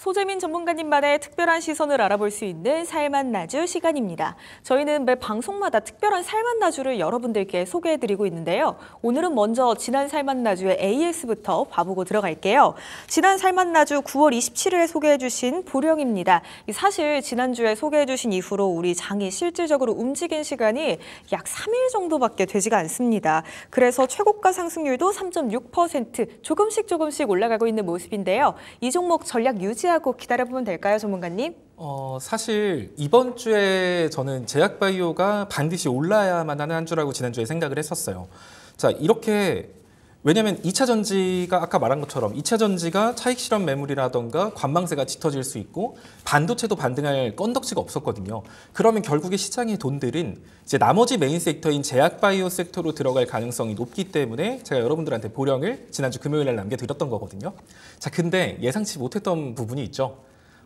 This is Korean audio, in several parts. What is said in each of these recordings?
소재민 전문가님만의 특별한 시선을 알아볼 수 있는 살만 나주 시간입니다. 저희는 매 방송마다 특별한 살만 나주를 여러분들께 소개해드리고 있는데요. 오늘은 먼저 지난 살만 나주의 AS부터 봐보고 들어갈게요. 지난 살만 나주 9월 27일에 소개해주신 보령입니다. 사실 지난주에 소개해주신 이후로 우리 장이 실질적으로 움직인 시간이 약 3일 정도밖에 되지가 않습니다. 그래서 최고가 상승률도 3.6% 조금씩 조금씩 올라가고 있는 모습인데요. 이 종목 전략 유지 포기하고 기다려보면 될까요, 전문가님? 어, 사실 이번 주에 저는 제약바이오가 반드시 올라야만 하는 한 주라고 지난주에 생각을 했었어요. 자, 이렇게 왜냐하면 2차 전지가 아까 말한 것처럼 2차 전지가 차익 실험 매물이라던가 관망세가 짙어질 수 있고 반도체도 반등할 건덕지가 없었거든요. 그러면 결국에 시장의 돈들은 이제 나머지 메인 섹터인 제약 바이오 섹터로 들어갈 가능성이 높기 때문에 제가 여러분들한테 보령을 지난주 금요일 날 남겨드렸던 거거든요. 자, 근데 예상치 못했던 부분이 있죠.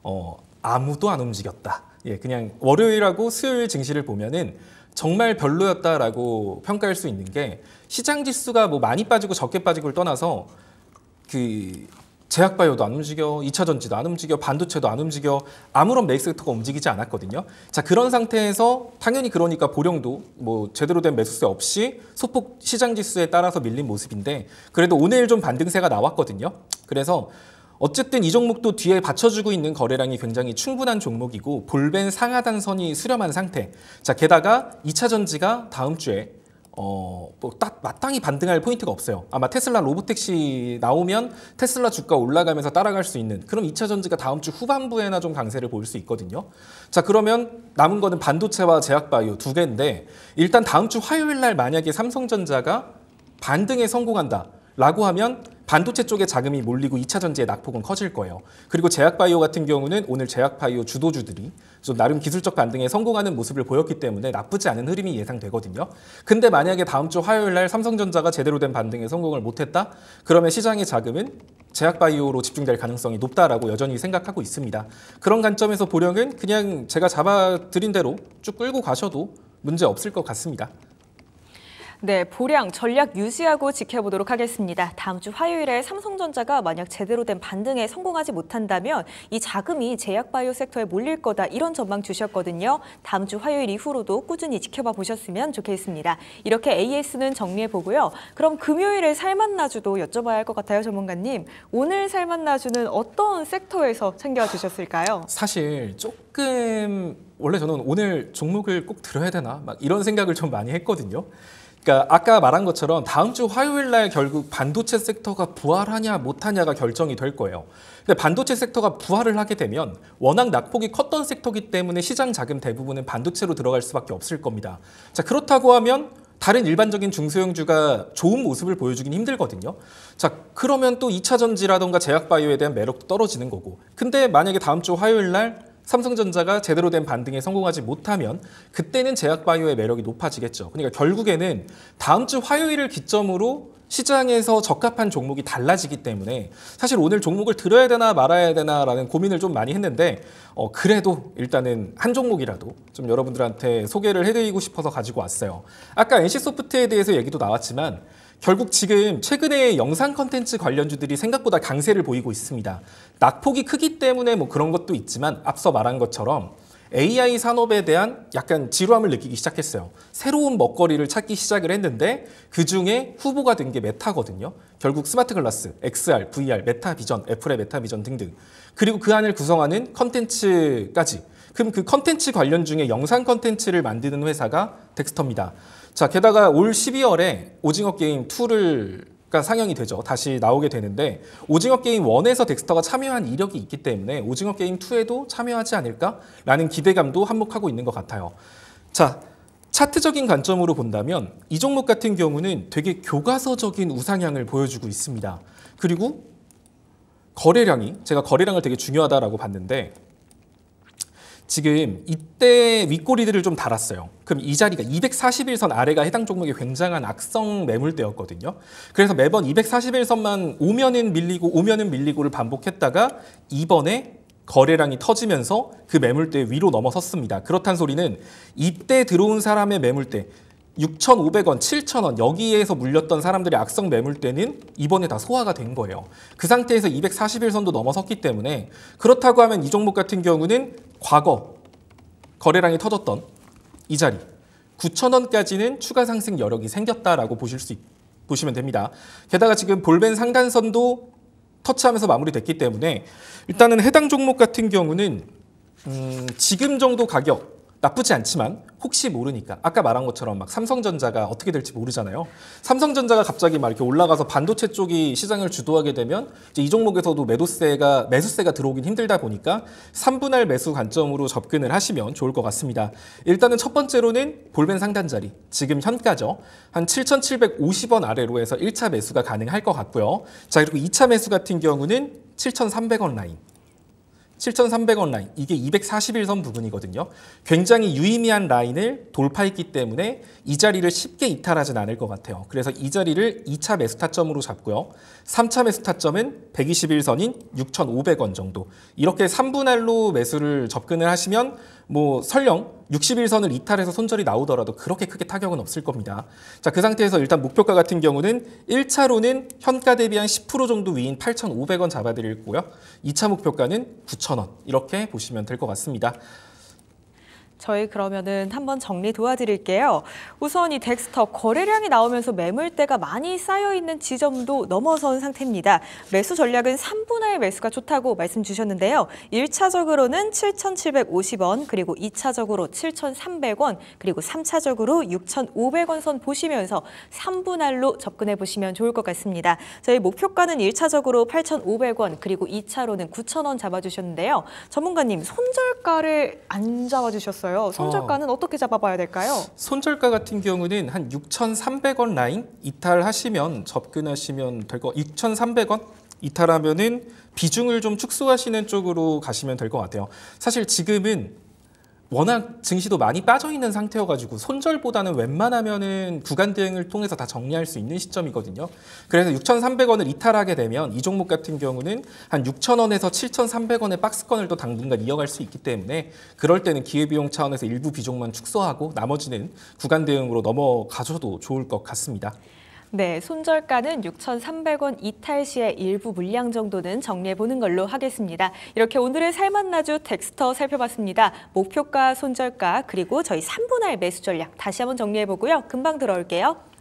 어, 아무도 안 움직였다. 예, 그냥 월요일하고 수요일 증시를 보면은 정말 별로였다라고 평가할 수 있는 게 시장 지수가 뭐 많이 빠지고 적게 빠지고를 떠나서 그 제약바이오도 안 움직여, 2차 전지도 안 움직여, 반도체도 안 움직여, 아무런 이수섹터가 움직이지 않았거든요. 자 그런 상태에서 당연히 그러니까 보령도 뭐 제대로 된 매수세 없이 소폭 시장 지수에 따라서 밀린 모습인데 그래도 오늘 좀 반등세가 나왔거든요. 그래서 어쨌든 이 종목도 뒤에 받쳐주고 있는 거래량이 굉장히 충분한 종목이고 볼벤 상하단선이 수렴한 상태. 자 게다가 2차전지가 다음 주에 어, 뭐 딱 마땅히 반등할 포인트가 없어요. 아마 테슬라 로보택시 나오면 테슬라 주가 올라가면서 따라갈 수 있는 그럼 2차 전지가 다음 주 후반부에나 좀 강세를 보일 수 있거든요. 자, 그러면 남은 거는 반도체와 제약바이오 두 개인데 일단 다음 주 화요일 날 만약에 삼성전자가 반등에 성공한다. 라고 하면 반도체 쪽에 자금이 몰리고 2차 전지의 낙폭은 커질 거예요. 그리고 제약바이오 같은 경우는 오늘 제약바이오 주도주들이 좀 나름 기술적 반등에 성공하는 모습을 보였기 때문에 나쁘지 않은 흐름이 예상되거든요. 근데 만약에 다음 주 화요일 날 삼성전자가 제대로 된 반등에 성공을 못했다? 그러면 시장의 자금은 제약바이오로 집중될 가능성이 높다라고 여전히 생각하고 있습니다. 그런 관점에서 보령은 그냥 제가 잡아드린 대로 쭉 끌고 가셔도 문제 없을 것 같습니다. 네, 보량 전략 유지하고 지켜보도록 하겠습니다. 다음 주 화요일에 삼성전자가 만약 제대로 된 반등에 성공하지 못한다면 이 자금이 제약바이오 섹터에 몰릴 거다 이런 전망 주셨거든요. 다음 주 화요일 이후로도 꾸준히 지켜봐 보셨으면 좋겠습니다. 이렇게 AS는 정리해보고요. 그럼 금요일에 살만나주도 여쭤봐야 할 것 같아요, 전문가님. 오늘 살만나주는 어떤 섹터에서 챙겨 주셨을까요? 사실 조금 원래 저는 오늘 종목을 꼭 들어야 되나 막 이런 생각을 좀 많이 했거든요. 그러니까 아까 말한 것처럼 다음 주 화요일 날 결국 반도체 섹터가 부활하냐 못하냐가 결정이 될 거예요. 근데 반도체 섹터가 부활을 하게 되면 워낙 낙폭이 컸던 섹터기 때문에 시장 자금 대부분은 반도체로 들어갈 수밖에 없을 겁니다. 자 그렇다고 하면 다른 일반적인 중소형주가 좋은 모습을 보여주긴 힘들거든요. 자, 그러면 또 2차전지라던가 제약바이오에 대한 매력도 떨어지는 거고. 근데 만약에 다음 주 화요일 날 삼성전자가 제대로 된 반등에 성공하지 못하면 그때는 제약바이오의 매력이 높아지겠죠. 그러니까 결국에는 다음 주 화요일을 기점으로 시장에서 적합한 종목이 달라지기 때문에 사실 오늘 종목을 들어야 되나 말아야 되나라는 고민을 좀 많이 했는데 어, 그래도 일단은 한 종목이라도 좀 여러분들한테 소개를 해드리고 싶어서 가지고 왔어요. 아까 NC소프트에 대해서 얘기도 나왔지만 결국 지금 최근에 영상 컨텐츠 관련주들이 생각보다 강세를 보이고 있습니다. 낙폭이 크기 때문에 뭐 그런 것도 있지만 앞서 말한 것처럼 AI 산업에 대한 약간 지루함을 느끼기 시작했어요. 새로운 먹거리를 찾기 시작을 했는데 그중에 후보가 된 게 메타거든요. 결국 스마트 글라스, XR, VR, 메타 비전, 애플의 메타 비전 등등. 그리고 그 안을 구성하는 컨텐츠까지. 그럼 그 컨텐츠 관련 중에 영상 컨텐츠를 만드는 회사가 덱스터입니다. 자, 게다가 올 12월에 오징어 게임 2를 가 그러니까 상영이 되죠. 다시 나오게 되는데 오징어 게임 1에서 덱스터가 참여한 이력이 있기 때문에 오징어 게임 2에도 참여하지 않을까라는 기대감도 한몫하고 있는 것 같아요. 자, 차트적인 관점으로 본다면 이 종목 같은 경우는 되게 교과서적인 우상향을 보여주고 있습니다. 그리고 거래량이 제가 거래량을 되게 중요하다라고 봤는데 지금 이때 윗꼬리들을 좀 달았어요. 그럼 이 자리가 241선 아래가 해당 종목의 굉장한 악성 매물대였거든요. 그래서 매번 241선만 오면은 밀리고 오면은 밀리고를 반복했다가 이번에 거래량이 터지면서 그 매물대 위로 넘어섰습니다. 그렇단 소리는 이때 들어온 사람의 매물대 6,500원, 7,000원 여기에서 물렸던 사람들이 악성 매물대는 이번에 다 소화가 된 거예요. 그 상태에서 241선도 넘어섰기 때문에 그렇다고 하면 이 종목 같은 경우는 과거 거래량이 터졌던 이 자리 9,000원까지는 추가 상승 여력이 생겼다라고 보실 수 있, 보시면 됩니다. 게다가 지금 볼벤 상단선도 터치하면서 마무리됐기 때문에 일단은 해당 종목 같은 경우는 음, 지금 정도 가격 나쁘지 않지만 혹시 모르니까 아까 말한 것처럼 막 삼성전자가 어떻게 될지 모르잖아요. 삼성전자가 갑자기 막 이렇게 올라가서 반도체 쪽이 시장을 주도하게 되면 이제 이 종목에서도 매도세가 매수세가 들어오긴 힘들다 보니까 3분할 매수 관점으로 접근을 하시면 좋을 것 같습니다. 일단은 첫 번째로는 볼벤 상단 자리 지금 현가죠. 한 7,750원 아래로 해서 1차 매수가 가능할 것 같고요. 자 그리고 2차 매수 같은 경우는 7,300원 라인 7,300원 라인 이게 241선 부분이거든요. 굉장히 유의미한 라인을 돌파했기 때문에 이 자리를 쉽게 이탈하진 않을 것 같아요. 그래서 이 자리를 2차 매수 타점으로 잡고요. 3차 매수 타점은 121선인 6,500원 정도. 이렇게 3분할로 매수를 접근을 하시면 뭐 설령 61선을 이탈해서 손절이 나오더라도 그렇게 크게 타격은 없을 겁니다. 자, 그 상태에서 일단 목표가 같은 경우는 1차로는 현가 대비 한10% 정도 위인 8,500원 잡아드리고요. 2차 목표가는 9,000원 이렇게 보시면 될 것 같습니다. 저희 그러면은 한번 정리 도와드릴게요. 우선 이 덱스터 거래량이 나오면서 매물대가 많이 쌓여있는 지점도 넘어선 상태입니다. 매수 전략은 3분할 매수가 좋다고 말씀 주셨는데요. 1차적으로는 7,750원, 그리고 2차적으로 7,300원, 그리고 3차적으로 6,500원 선 보시면서 3분할로 접근해 보시면 좋을 것 같습니다. 저희 목표가는 1차적으로 8,500원, 그리고 2차로는 9,000원 잡아주셨는데요. 전문가님, 손절가를 안 잡아주셨어요? 있어요. 손절가는 어. 떻게 잡아봐야 될까요? 손절가 같은 경우는 한 6,300원 라인 이탈하시면 접근하시면 될 거. 6,300원 이탈하면은 비중을 좀 축소하시는 쪽으로 가시면 될것 같아요. 사실 지금은 워낙 증시도 많이 빠져있는 상태여가지고 손절보다는 웬만하면은 구간 대응을 통해서 다 정리할 수 있는 시점이거든요. 그래서 6,300원을 이탈하게 되면 이 종목 같은 경우는 한 6,000원에서 7,300원의 박스권을 또 당분간 이어갈 수 있기 때문에 그럴 때는 기회비용 차원에서 일부 비중만 축소하고 나머지는 구간 대응으로 넘어가셔도 좋을 것 같습니다. 네, 손절가는 6,300원 이탈 시에 일부 물량 정도는 정리해보는 걸로 하겠습니다. 이렇게 오늘의 살맛 나주 텍스터 살펴봤습니다. 목표가, 손절가, 그리고 저희 3분할 매수 전략 다시 한번 정리해보고요. 금방 들어올게요.